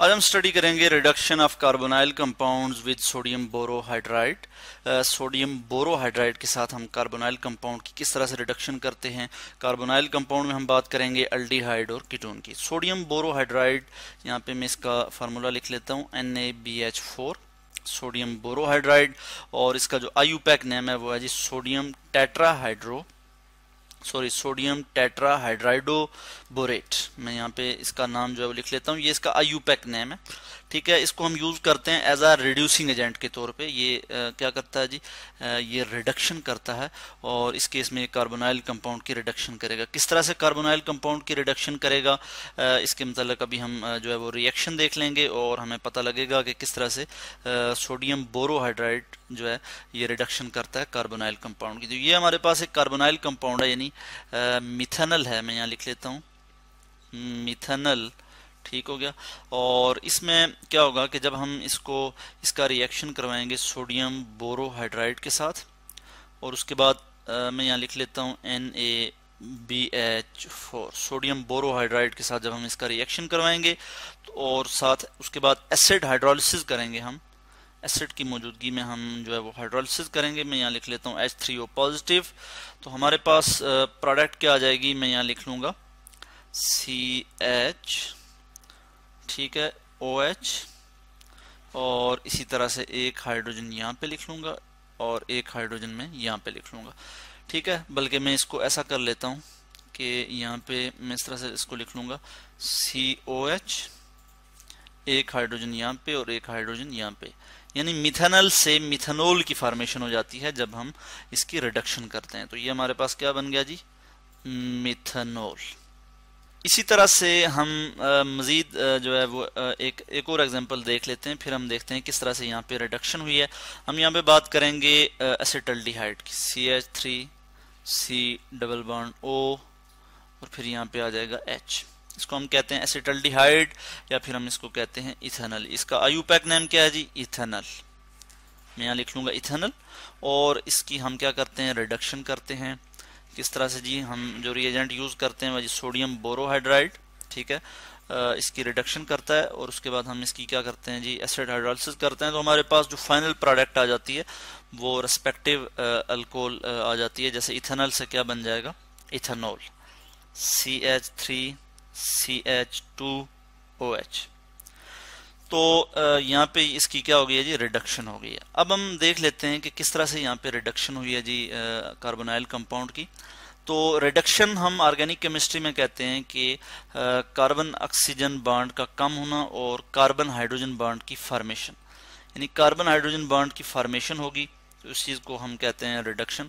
आज हम स्टडी करेंगे reduction of carbonyl compounds with sodium borohydride sodium borohydride के साथ हम कार्बोनाइल कंपाउंड की किस तरह से रिडक्शन करते हैं कार्बोनाइल कंपाउंड में हम बात करेंगे अल्डीहाइड और कीटोन की सोडियम बोरोहाइड्राइट यहाँ पे मैं इसका फार्मूला लिख लेता हूँ N A B H four sodium borohydride और इसका जो आयु पैक नेम है वो है जी sodium tetrahydro sorry sodium borate मैं यहाँ पे इसका नाम जो है वो लिख लेता हूँ ये इसका आयुपैक नेम है ठीक है इसको हम यूज़ करते हैं एज आ रिड्यूसिंग एजेंट के तौर पे ये आ, क्या करता है जी आ, ये रिडक्शन करता है और इस केस में कार्बोनाइल कंपाउंड की रिडक्शन करेगा किस तरह से कार्बोनाइल कंपाउंड की रिडक्शन करेगा आ, इसके मतलब अभी हम जो है वो रिएक्शन देख लेंगे और हमें पता लगेगा कि किस तरह से सोडियम बोरोहाइड्राइट जो है ये रिडक्शन करता है कार्बोनाइल कंपाउंड की तो ये हमारे पास एक कार्बोनाइल कंपाउंड है यानी मिथनल है मैं यहाँ लिख लेता हूँ मिथनल ठीक हो गया और इसमें क्या होगा कि जब हम इसको इसका रिएक्शन करवाएंगे सोडियम बोरोहाइड्राइड के साथ और उसके बाद आ, मैं यहाँ लिख लेता हूँ N A B H four sodium borohydride के साथ जब हम इसका रिएक्शन करवाएंगे तो और साथ उसके बाद एसिड हाइड्रोलिसिस करेंगे हम एसिड की मौजूदगी में हम जो है वो हाइड्रोलिसिस करेंगे मैं यहाँ लिख लेता हूँ एच थ्री ओ पॉजिटिव तो हमारे पास प्रोडक्ट क्या आ जाएगी मैं यहाँ लिख लूँगा सी एच ठीक है ओ एच और इसी तरह से एक हाइड्रोजन यहाँ पे लिख लूँगा और एक हाइड्रोजन मैं यहाँ पे लिख लूँगा ठीक है बल्कि मैं इसको ऐसा कर लेता हूँ कि यहाँ पे मैं इस तरह से इसको लिख लूँगा सी ओ एच एक हाइड्रोजन यहाँ पे और एक हाइड्रोजन यहाँ पे यानी मिथेनल से मिथेनोल की फॉर्मेशन हो जाती है जब हम इसकी रिडक्शन करते हैं तो ये हमारे पास क्या बन गया जी मिथेनोल इसी तरह से हम मज़ीद जो है वो एक एक और एग्जांपल देख लेते हैं फिर हम देखते हैं किस तरह से यहाँ पे रिडक्शन हुई है हम यहाँ पे बात करेंगे एसिटल्डिहाइड की C H three C double bond O और फिर यहाँ पे आ जाएगा एच इसको हम कहते हैं एसिटल्डिहाइड या फिर हम इसको कहते हैं इथेनल इसका पैक नेम क्या है जी इथेनल मैं यहाँ लिख लूँगा इथेनल और इसकी हम क्या करते हैं रिडक्शन करते हैं किस तरह से जी हम जो रिएजेंट यूज़ करते हैं वह जी सोडियम बोरोहाइड्राइड ठीक है इसकी रिडक्शन करता है और उसके बाद हम इसकी क्या करते हैं जी एसिड हाइड्रोलिसिस करते हैं तो हमारे पास जो फाइनल प्रोडक्ट आ जाती है वो रेस्पेक्टिव अल्कोहल आ जाती है जैसे इथेनॉल से क्या बन जाएगा ethanol C H three C H two O H तो यहाँ पे इसकी क्या हो गई है जी रिडक्शन हो गई है अब हम देख लेते हैं कि किस तरह से यहाँ पे रिडक्शन हुई है जी कार्बोनाइल कंपाउंड की तो रिडक्शन हम ऑर्गेनिक केमिस्ट्री में कहते हैं कि कार्बन ऑक्सीजन बाड का कम होना और कार्बन हाइड्रोजन बाड की फार्मेशन यानी कार्बन हाइड्रोजन बाड की फार्मेशन होगी तो उस चीज़ को हम कहते हैं रिडक्शन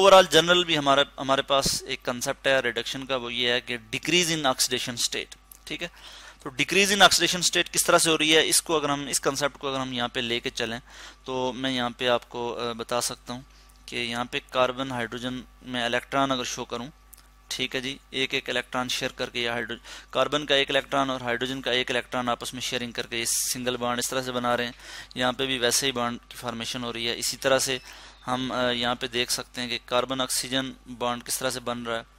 ओवरऑल जनरल भी हमारा हमारे पास एक कंसेप्ट है रिडक्शन का वो ये है कि डिक्रीज इन ऑक्सीडेशन स्टेट ठीक है तो डिक्रीज इन ऑक्सीडेशन स्टेट किस तरह से हो रही है इसको अगर हम इस कंसेप्ट को अगर हम यहाँ पे लेके चलें तो मैं यहाँ पे आपको बता सकता हूँ कि यहाँ पे कार्बन हाइड्रोजन में इलेक्ट्रॉन अगर शो करूँ ठीक है जी एक एक इलेक्ट्रॉन शेयर करके या हाइड्रोजन कार्बन का एक इलेक्ट्रॉन और हाइड्रोजन का एक इलेक्ट्रॉन आपस में शेयरिंग करके सिंगल बाड इस तरह से बना रहे हैं यहाँ पर भी वैसे ही बाड की फॉर्मेशन हो रही है इसी तरह से हम यहाँ पे देख सकते हैं कि कार्बन ऑक्सीजन बाड किस तरह से बन रहा है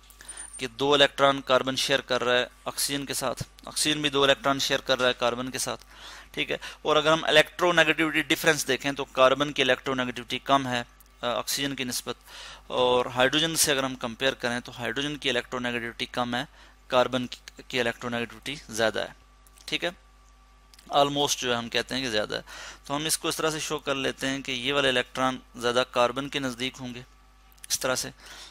कि दो इलेक्ट्रॉन कार्बन शेयर कर रहा है ऑक्सीजन के साथ ऑक्सीजन भी दो इलेक्ट्रॉन शेयर कर रहा है कार्बन के साथ ठीक है और अगर हम इलेक्ट्रोनेगेटिविटी डिफरेंस देखें तो कार्बन की इलेक्ट्रोनेगेटिविटी कम है ऑक्सीजन की नस्बत और हाइड्रोजन से अगर हम कंपेयर करें तो हाइड्रोजन की इलेक्ट्रोनेगेटिविटी कम है कार्बन की इलेक्ट्रोनेगेटिविटी ज़्यादा है ठीक है ऑलमोस्ट जो है हम कहते हैं कि ज़्यादा है तो हम इसको इस तरह से शो कर लेते हैं कि ये वाले इलेक्ट्रॉन ज़्यादा कार्बन के नज़दीक होंगे इस तरह से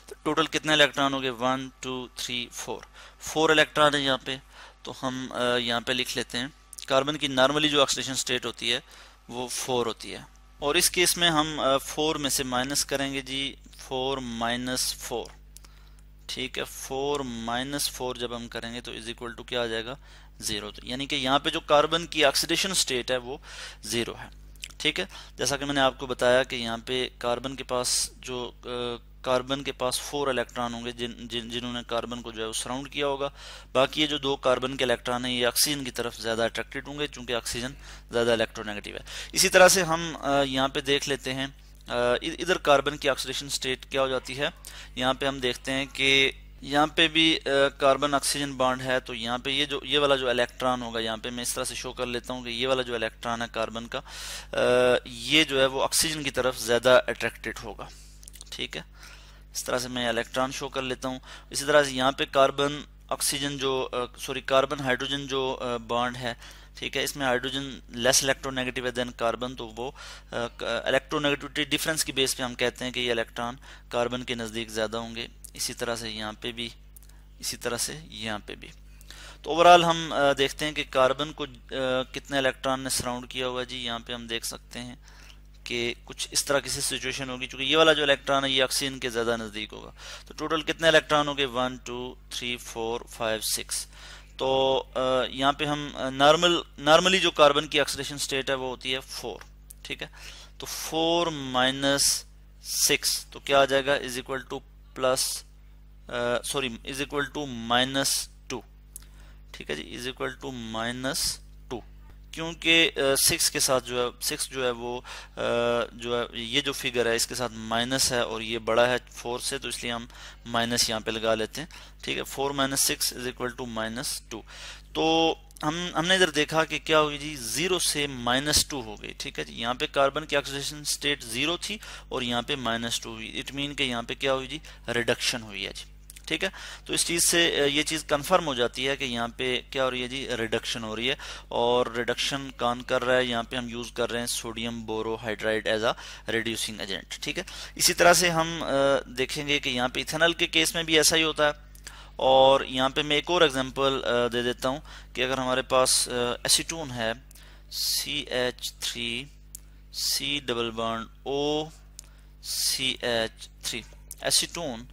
तो टोटल कितने इलेक्ट्रॉन हो गए one two three four four electron है यहाँ पे तो हम यहाँ पे लिख लेते हैं कार्बन की नॉर्मली जो ऑक्सीडेशन स्टेट होती है वो फोर होती है और इस केस में हम फोर में से माइनस करेंगे जी फोर माइनस फोर ठीक है फोर माइनस फोर जब हम करेंगे तो इज इक्वल टू क्या आ जाएगा ज़ीरो तो यानी कि यहाँ पे जो कार्बन की ऑक्सीडेशन स्टेट है वो ज़ीरो है ठीक है जैसा कि मैंने आपको बताया कि यहाँ पे कार्बन के पास जो कार्बन के पास फोर इलेक्ट्रॉन होंगे जिन जिन जिन्होंने कार्बन को जो है सराउंड किया होगा बाकी ये जो दो कार्बन के इलेक्ट्रॉन हैं ये ऑक्सीजन की तरफ ज़्यादा अट्रैक्टेड होंगे क्योंकि ऑक्सीजन ज़्यादा इलेक्ट्रोनेगेटिव है इसी तरह से हम यहाँ पर देख लेते हैं इधर कार्बन की ऑक्सीडेशन स्टेट क्या हो जाती है यहाँ पर हम देखते हैं कि यहाँ पे भी कार्बन ऑक्सीजन बॉन्ड है तो यहाँ पे ये जो ये वाला जो इलेक्ट्रॉन होगा यहाँ पे मैं इस तरह से शो कर लेता हूँ कि ये वाला जो इलेक्ट्रॉन है कार्बन का आ, ये जो है वो ऑक्सीजन की तरफ ज़्यादा अट्रैक्टेड होगा ठीक है इस तरह से मैं इलेक्ट्रॉन शो कर लेता हूँ इसी तरह से यहाँ पे कार्बन ऑक्सीजन जो सॉरी कार्बन हाइड्रोजन जो बॉन्ड है ठीक है इसमें हाइड्रोजन लेस इलेक्ट्रोनेगेटिव है देन कार्बन तो वो इलेक्ट्रोनेगेटिविटी डिफरेंस की बेस पे हम कहते हैं कि ये इलेक्ट्रॉन कार्बन के नज़दीक ज़्यादा होंगे इसी तरह से यहाँ पे भी इसी तरह से यहाँ पे भी तो ओवरऑल हम देखते हैं कि कार्बन को कितने इलेक्ट्रॉन ने सराउंड किया हुआ जी यहाँ पे हम देख सकते हैं कि कुछ इस तरह की सिचुएशन होगी चूंकि ये वाला जो इलेक्ट्रॉन है ये ऑक्सीजन के ज़्यादा नज़दीक होगा तो टोटल कितने इलेक्ट्रॉन हो गए one two three four five six तो यहाँ पे हम नॉर्मल नॉर्मली जो कार्बन की ऑक्सीडेशन स्टेट है वो होती है फोर ठीक है तो फोर माइनस सिक्स तो क्या आ जाएगा is equal to plus sorry is equal to minus two ठीक है जी इज इक्वल टू माइनस क्योंकि सिक्स के साथ जो है सिक्स जो है वो जो है ये जो फिगर है इसके साथ माइनस है और ये बड़ा है फोर से तो इसलिए हम माइनस यहाँ पे लगा लेते हैं ठीक है four minus six is equal to minus two तो हम हमने इधर देखा कि क्या हुई जी जीरो से माइनस टू हो गई ठीक है जी यहाँ पे कार्बन की ऑक्सीडेशन स्टेट जीरो थी और यहाँ पे माइनस टू हुई इट मीन के यहाँ पे क्या हुई जी रिडक्शन हुई है जी ठीक है तो इस चीज़ से ये चीज़ कंफर्म हो जाती है कि यहाँ पे क्या हो रही है जी रिडक्शन हो रही है और रिडक्शन कौन कर रहा है यहाँ पे हम यूज़ कर रहे हैं sodium borohydride as a reducing agent ठीक है इसी तरह से हम देखेंगे कि यहाँ पे इथेनल के केस में भी ऐसा ही होता है और यहाँ पे मैं एक और एग्जाम्पल दे देता हूँ कि अगर हमारे पास एसीटून है C H three C double one O C H three acetone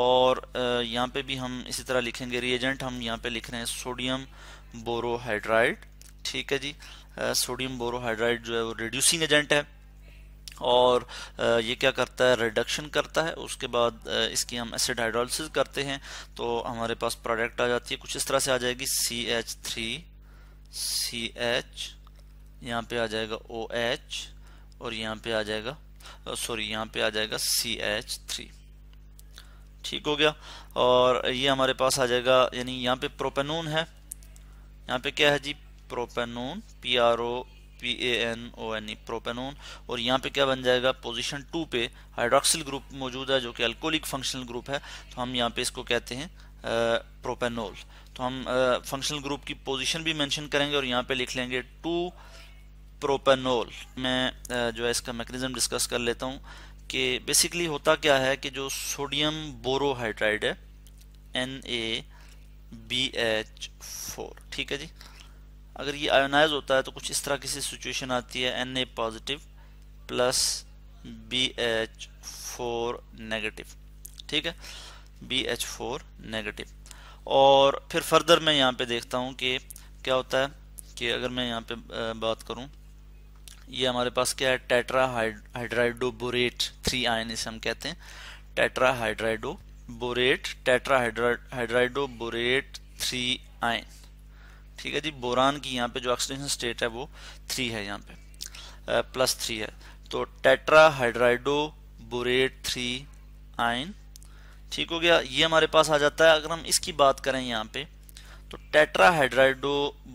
और यहाँ पे भी हम इसी तरह लिखेंगे रिएजेंट हम यहाँ पे लिख रहे हैं सोडियम बोरोहाइड्राइड ठीक है जी सोडियम बोरोहाइड्राइड जो है वो रिड्यूसिंग एजेंट है और ये क्या करता है रिडक्शन करता है उसके बाद इसकी हम एसिड हाइड्रोलिसिस करते हैं तो हमारे पास प्रोडक्ट आ जाती है कुछ इस तरह से आ जाएगी C H three C H यहाँ पे आ जाएगा ओ OH एच और यहाँ पे आ जाएगा सॉरी यहाँ पे आ जाएगा सी एच थ्री ठीक हो गया और ये हमारे पास आ जाएगा यानी यहाँ पे प्रोपेनून है यहाँ पे क्या है जी propanone P R O P A N O N E e, propanone और यहाँ पे क्या बन जाएगा पोजीशन टू पे हाइड्रोक्सिल ग्रुप मौजूद है जो कि अल्कोहलिक फंक्शनल ग्रुप है तो हम यहाँ पे इसको कहते हैं प्रोपेनोल तो हम फंक्शनल ग्रुप की पोजिशन भी मैंशन करेंगे और यहाँ पे लिख लेंगे टू प्रोपेनोल मैं जो है इसका मैकेनिज्म डिस्कस कर लेता हूँ कि बेसिकली होता क्या है कि जो सोडियम बोरोहाइड्राइड है N A B H four ठीक है जी अगर ये आयोनाइज होता है तो कुछ इस तरह की सिचुएशन आती है N A positive plus B H four negative ठीक है बी एच फोर नेगेटिव और फिर फर्दर मैं यहाँ पे देखता हूँ कि क्या होता है कि अगर मैं यहाँ पे बात करूँ ये हमारे पास क्या है टेट्रा बोरेट थ्री आयन इसे हम कहते हैं tetra hydrido borate tetra borate three ion ठीक है जी बोरान की यहाँ पे जो ऑक्सीडेशन स्टेट है वो थ्री है यहाँ पे प्लस थ्री है तो टेट्रा बोरेट थ्री आयन ठीक हो गया ये हमारे पास आ जाता है अगर हम इसकी बात करें यहाँ पे तो टेट्रा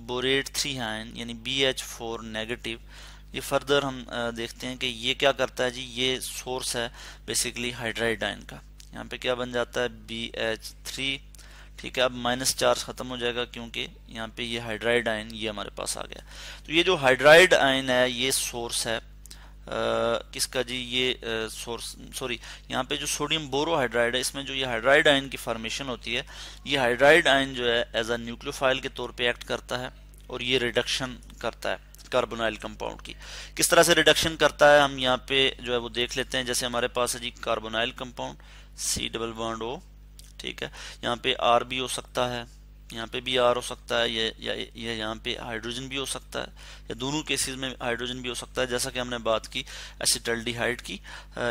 बोरेट थ्री आयन यानी बी एच फोर नेगेटिव ये फर्दर हम देखते हैं कि ये क्या करता है जी ये सोर्स है बेसिकली हाइड्राइड आयन का यहाँ पे क्या बन जाता है बी एच थ्री ठीक है अब माइनस चार्ज खत्म हो जाएगा क्योंकि यहाँ पे ये हाइड्राइड आयन ये हमारे पास आ गया तो ये जो हाइड्राइड आयन है ये सोर्स है आ, किसका जी ये सोर्स सॉरी यहाँ पे जो सोडियम बोरोहाइड्राइड है इसमें जो ये हाइड्राइड आयन की फॉर्मेशन होती है ये हाइड्राइड आयन जो है एज अ न्यूक्लियोफाइल के तौर पे एक्ट करता है और ये रिडक्शन करता है कार्बोनाइल कंपाउंड की किस तरह से रिडक्शन करता है हम यहाँ पे जो है वो देख लेते हैं जैसे हमारे पास है जी carbonyl compound C double bond O ठीक है यहाँ पे आर भी हो सकता है यहाँ पे भी आर हो सकता है या या, यहाँ पे हाइड्रोजन भी हो सकता है या दोनों केसेस में हाइड्रोजन भी हो सकता है जैसा कि हमने बात की एसिटल्डिहाइड की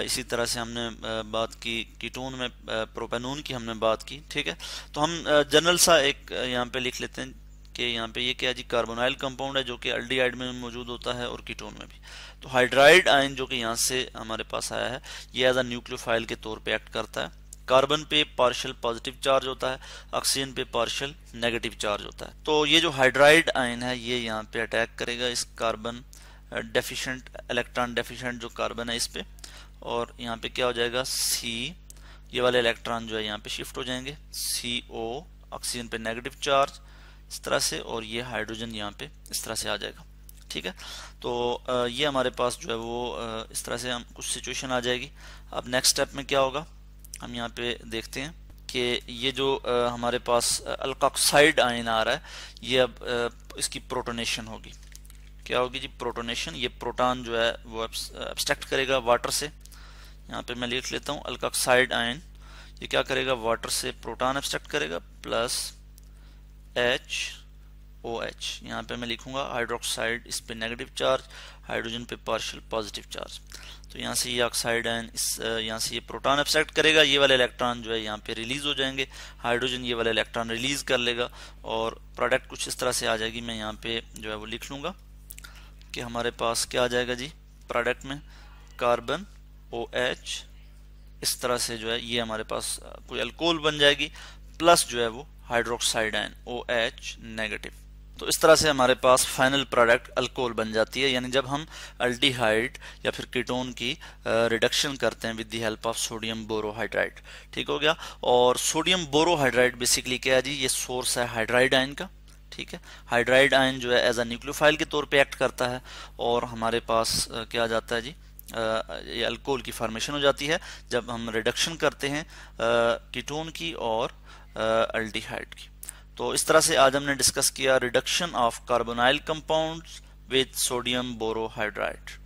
इसी तरह से हमने बात की कीटोन में प्रोपेनोन की हमने बात की ठीक है तो हम जनरल सा एक यहाँ पे लिख लेते हैं कि यहाँ पे ये क्या जी कार्बोनाइल कंपाउंड है जो कि अल्डीहाइड में मौजूद होता है और कीटोन में भी तो हाइड्राइड आयन जो कि यहाँ से हमारे पास आया है ये एज अ न्यूक्लियोफाइल के तौर पे एक्ट करता है कार्बन पे पार्शियल पॉजिटिव चार्ज होता है ऑक्सीजन पे पार्शियल नेगेटिव चार्ज होता है तो ये जो हाइड्राइड आयन है ये यहाँ पे अटैक करेगा इस कार्बन डेफिशेंट इलेक्ट्रॉन डेफिशेंट जो कार्बन है इस पे और यहाँ पे क्या हो जाएगा सी ये वाले इलेक्ट्रॉन जो है यहाँ पे शिफ्ट हो जाएंगे सी ओ ऑक्सीजन पे नेगेटिव चार्ज इस तरह से और ये हाइड्रोजन यहाँ पे इस तरह से आ जाएगा ठीक है तो ये हमारे पास जो है वो इस तरह से हम कुछ सिचुएशन आ जाएगी अब नेक्स्ट स्टेप में क्या होगा हम यहाँ पे देखते हैं कि ये जो हमारे पास अल्काक्साइड आयन आ रहा है ये अब इसकी प्रोटोनेशन होगी क्या होगी जी प्रोटोनेशन ये प्रोटॉन जो है वो एब्स्ट्रैक्ट करेगा वाटर से यहाँ पे मैं लिख लेता हूँ अल्काक्साइड आयन ये क्या करेगा वाटर से प्रोटॉन एब्स्ट्रैक्ट करेगा प्लस एच ओ एच यहाँ पर मैं लिखूँगा हाइड्रोक्साइड इस पर नेगेटिव चार्ज हाइड्रोजन पे पार्शियल पॉजिटिव चार्ज तो यहाँ से ये ऑक्साइड है इस यहाँ से ये प्रोटॉन एब्सैक्ट करेगा ये वाले इलेक्ट्रॉन जो है यहाँ पे रिलीज हो जाएंगे हाइड्रोजन ये वाला इलेक्ट्रॉन रिलीज कर लेगा और प्रोडक्ट कुछ इस तरह से आ जाएगी मैं यहाँ पे जो है वो लिख लूँगा कि हमारे पास क्या आ जाएगा जी प्रोडक्ट में कार्बन ओ एच इस तरह से जो है ये हमारे पास कोई अल्कोहल बन जाएगी प्लस जो है वो hydroxide N O H negative तो इस तरह से हमारे पास फाइनल प्रोडक्ट अल्कोहल बन जाती है यानी जब हम अल्टीहाइड या फिर कीटोन की रिडक्शन करते हैं with the help of sodium borohydride ठीक हो गया और सोडियम बोरोहाइड्राइड बेसिकली क्या है जी ये सोर्स है हाइड्राइड आयन का ठीक है हाइड्राइड आयन जो है एज अ न्यूक्लियोफाइल के तौर पर एक्ट करता है और हमारे पास क्या जाता है जी ये अल्कोहल की फॉर्मेशन हो जाती है जब हम रिडक्शन करते हैं कीटोन की और अल्टीहाइड की तो इस तरह से आज हमने डिस्कस किया reduction of carbonyl compounds with sodium borohydride